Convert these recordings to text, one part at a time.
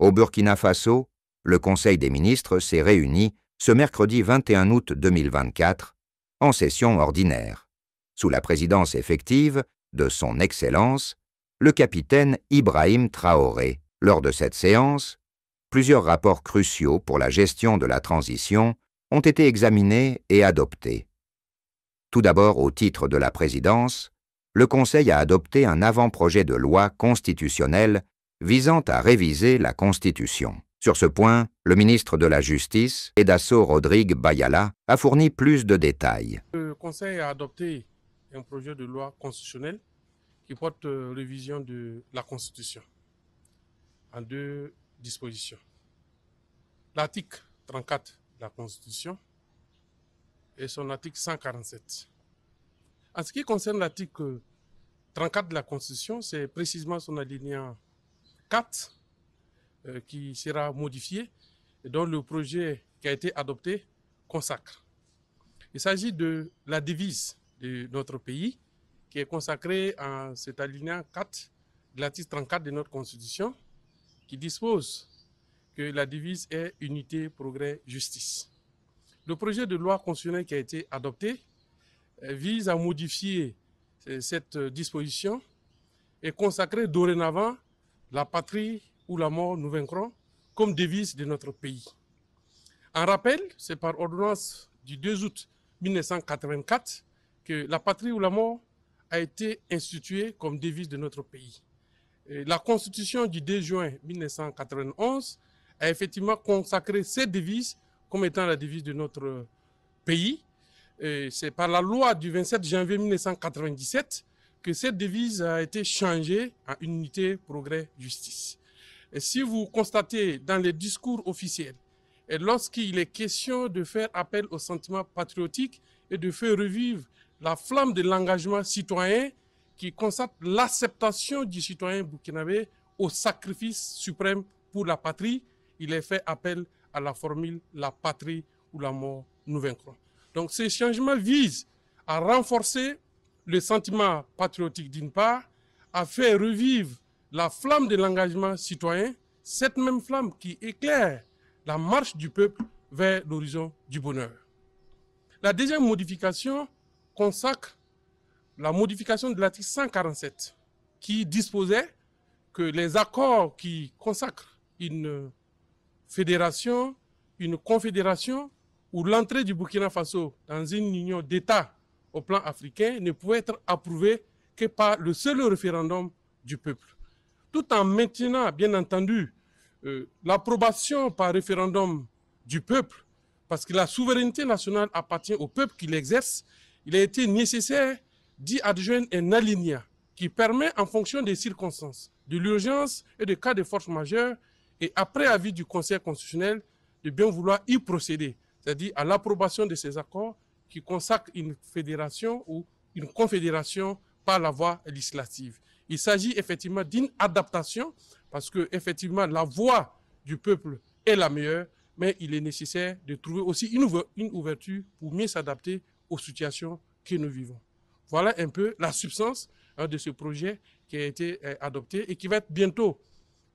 Au Burkina Faso, le Conseil des ministres s'est réuni ce mercredi 21 août 2024 en session ordinaire, sous la présidence effective de Son Excellence, le capitaine Ibrahim Traoré. Lors de cette séance, plusieurs rapports cruciaux pour la gestion de la transition ont été examinés et adoptés. Tout d'abord, au titre de la présidence, le Conseil a adopté un avant-projet de loi constitutionnelle visant à réviser la Constitution. Sur ce point, le ministre de la Justice, Edasso Rodrigue Bayala, a fourni plus de détails. Le Conseil a adopté un projet de loi constitutionnelle qui porte euh, révision de la Constitution en deux dispositions. L'article 34 de la Constitution et son article 147. En ce qui concerne l'article 34 de la Constitution, c'est précisément son alinéa 4 euh, qui sera modifié et dont le projet qui a été adopté consacre. Il s'agit de la devise de notre pays qui est consacrée en cet alinéa 4 de l'article 34 de notre Constitution qui dispose que la devise est unité, progrès, justice. Le projet de loi constitutionnelle qui a été adopté euh, vise à modifier euh, cette disposition et consacrer dorénavant la patrie ou la mort, nous vaincrons, comme devise de notre pays. En rappel, c'est par ordonnance du 2 août 1984 que la patrie ou la mort a été instituée comme devise de notre pays. la constitution du 2 juin 1991 a effectivement consacré cette devise comme étant la devise de notre pays. C'est par la loi du 27 janvier 1997 cette devise a été changée en unité, progrès, justice. Et si vous constatez dans les discours officiels, et lorsqu'il est question de faire appel au sentiment patriotique et de faire revivre la flamme de l'engagement citoyen qui constate l'acceptation du citoyen burkinabé au sacrifice suprême pour la patrie, il est fait appel à la formule la patrie ou la mort nous vaincrons. Donc ces changements visent à renforcer le sentiment patriotique d'une part, a fait revivre la flamme de l'engagement citoyen, cette même flamme qui éclaire la marche du peuple vers l'horizon du bonheur. La deuxième modification consacre la modification de l'article 147 qui disposait que les accords qui consacrent une fédération, une confédération ou l'entrée du Burkina Faso dans une union d'États au plan africain ne pouvait être approuvé que par le seul référendum du peuple. Tout en maintenant, bien entendu, euh, l'approbation par référendum du peuple, parce que la souveraineté nationale appartient au peuple qui l'exerce, il a été nécessaire d'y adjoindre un alinéa qui permet, en fonction des circonstances, de l'urgence et des cas de force majeure, et après avis du Conseil constitutionnel, de bien vouloir y procéder, c'est-à-dire à l'approbation de ces accords qui consacre une fédération ou une confédération par la voie législative. Il s'agit effectivement d'une adaptation parce que effectivement la voix du peuple est la meilleure, mais il est nécessaire de trouver aussi une ouverture pour mieux s'adapter aux situations que nous vivons. Voilà un peu la substance hein, de ce projet qui a été euh, adopté et qui va être bientôt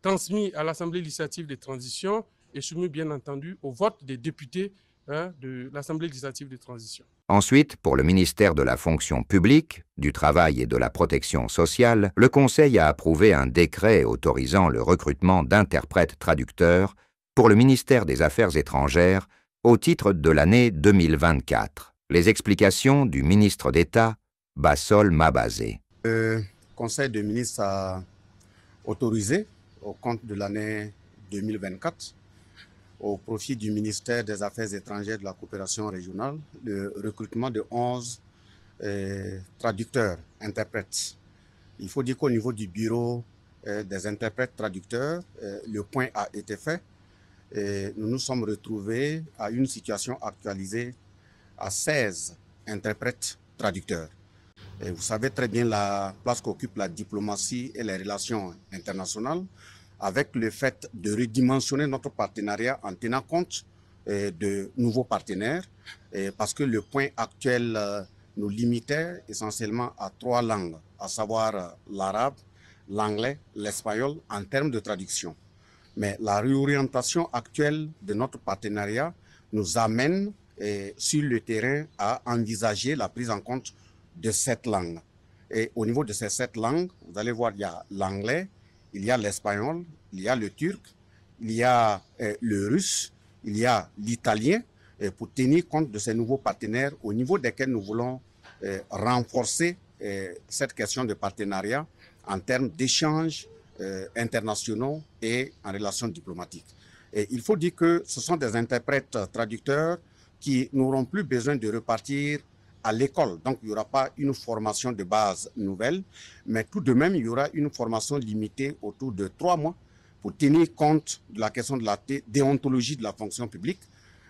transmis à l'Assemblée législative de transition et soumis bien entendu au vote des députés Hein, de l'Assemblée législative de transition. Ensuite, pour le ministère de la fonction publique, du travail et de la protection sociale, le Conseil a approuvé un décret autorisant le recrutement d'interprètes traducteurs pour le ministère des Affaires étrangères au titre de l'année 2024. Les explications du ministre d'État, Bassol Mabazé. Le Conseil des ministres a autorisé, au compte de l'année 2024, au profit du ministère des Affaires étrangères de la coopération régionale le recrutement de 11 euh, traducteurs, interprètes. Il faut dire qu'au niveau du bureau euh, des interprètes traducteurs, euh, le point a été fait. Et nous nous sommes retrouvés à une situation actualisée à 16 interprètes traducteurs. Et vous savez très bien la place qu'occupe la diplomatie et les relations internationales avec le fait de redimensionner notre partenariat en tenant compte euh, de nouveaux partenaires, euh, parce que le point actuel euh, nous limitait essentiellement à trois langues, à savoir l'arabe, l'anglais, l'espagnol, en termes de traduction. Mais la réorientation actuelle de notre partenariat nous amène sur le terrain à envisager la prise en compte de sept langues. Et au niveau de ces sept langues, vous allez voir, il y a l'anglais, il y a l'espagnol, il y a le turc, il y a euh, le russe, il y a l'italien, euh, pour tenir compte de ces nouveaux partenaires au niveau desquels nous voulons euh, renforcer cette question de partenariat en termes d'échanges internationaux et en relations diplomatiques. il faut dire que ce sont des interprètes traducteurs qui n'auront plus besoin de repartir à l'école. Donc, il n'y aura pas une formation de base nouvelle, mais tout de même, il y aura une formation limitée autour de trois mois pour tenir compte de la question de la déontologie de la fonction publique,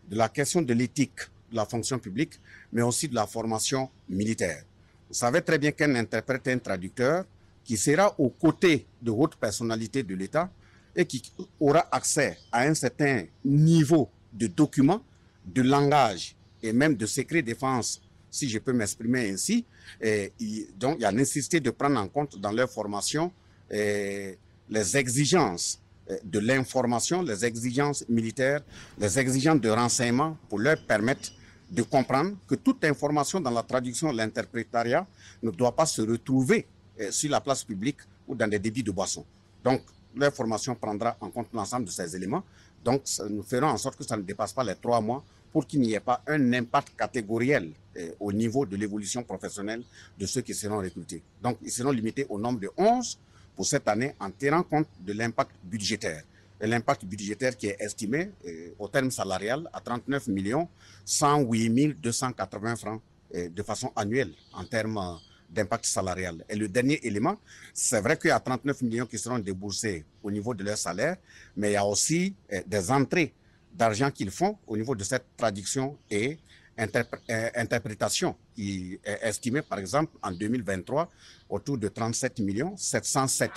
de la question de l'éthique de la fonction publique, mais aussi de la formation militaire. Vous savez très bien qu'un interprète un traducteur qui sera aux côtés de hautes personnalités de l'État et qui aura accès à un certain niveau de documents, de langage et même de secrets défense si je peux m'exprimer ainsi. Et, donc, il y a nécessité de prendre en compte dans leur formation les exigences de l'information, les exigences militaires, les exigences de renseignement pour leur permettre de comprendre que toute information dans la traduction, l'interprétariat ne doit pas se retrouver sur la place publique ou dans des débits de boissons. Donc, leur formation prendra en compte l'ensemble de ces éléments. Donc, nous ferons en sorte que ça ne dépasse pas les trois mois pour qu'il n'y ait pas un impact catégoriel eh, au niveau de l'évolution professionnelle de ceux qui seront recrutés. Donc, ils seront limités au nombre de 11 pour cette année en tenant compte de l'impact budgétaire. L'impact budgétaire qui est estimé eh, au terme salarial à 39 millions 108 280 francs eh, de façon annuelle en termes euh, d'impact salarial. Et le dernier élément, c'est vrai qu'il y a 39 millions qui seront déboursés au niveau de leur salaire, mais il y a aussi des entrées d'argent qu'ils font au niveau de cette traduction et euh, interprétation qui est estimé, par exemple, en 2023, autour de 37 millions 707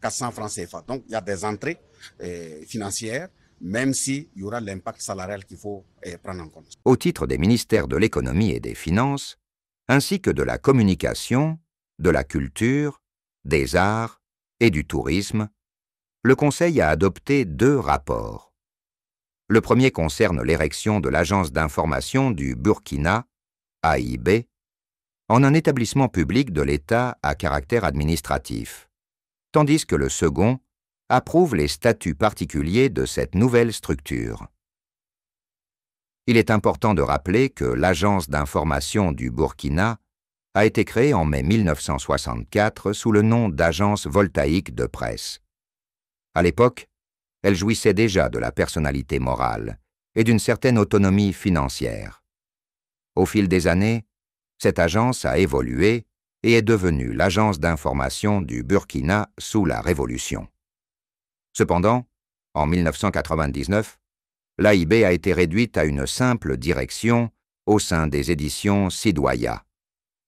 400 francs CFA. Donc, il y a des entrées euh, financières même s'il y aura l'impact salarial qu'il faut euh, prendre en compte. Au titre des ministères de l'économie et des finances, ainsi que de la communication, de la culture, des arts et du tourisme, le Conseil a adopté deux rapports. Le premier concerne l'érection de l'agence d'information du Burkina, AIB, en un établissement public de l'État à caractère administratif, tandis que le second approuve les statuts particuliers de cette nouvelle structure. Il est important de rappeler que l'agence d'information du Burkina a été créée en mai 1964 sous le nom d'agence voltaïque de presse. À l'époque, elle jouissait déjà de la personnalité morale et d'une certaine autonomie financière. Au fil des années, cette agence a évolué et est devenue l'agence d'information du Burkina sous la Révolution. Cependant, en 1999, l'AIB a été réduite à une simple direction au sein des éditions Sidoya,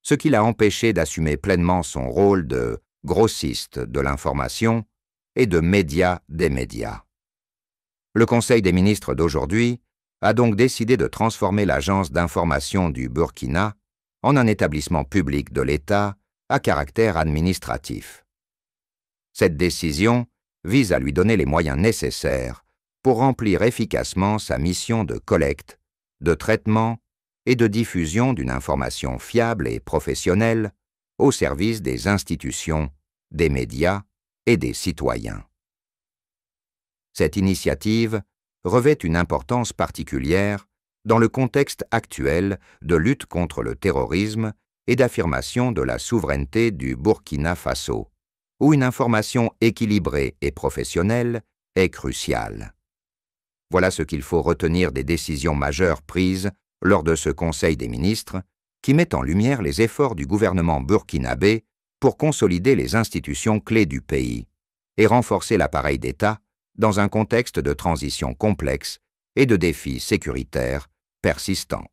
ce qui l'a empêché d'assumer pleinement son rôle de grossiste de l'information et de média des médias. Le Conseil des ministres d'aujourd'hui a donc décidé de transformer l'Agence d'information du Burkina en un établissement public de l'État à caractère administratif. Cette décision vise à lui donner les moyens nécessaires pour remplir efficacement sa mission de collecte, de traitement et de diffusion d'une information fiable et professionnelle au service des institutions, des médias et des citoyens. Cette initiative revêt une importance particulière dans le contexte actuel de lutte contre le terrorisme et d'affirmation de la souveraineté du Burkina Faso, où une information équilibrée et professionnelle est cruciale. Voilà ce qu'il faut retenir des décisions majeures prises lors de ce Conseil des ministres, qui met en lumière les efforts du gouvernement burkinabé pour consolider les institutions clés du pays et renforcer l'appareil d'État dans un contexte de transition complexe et de défis sécuritaires persistants.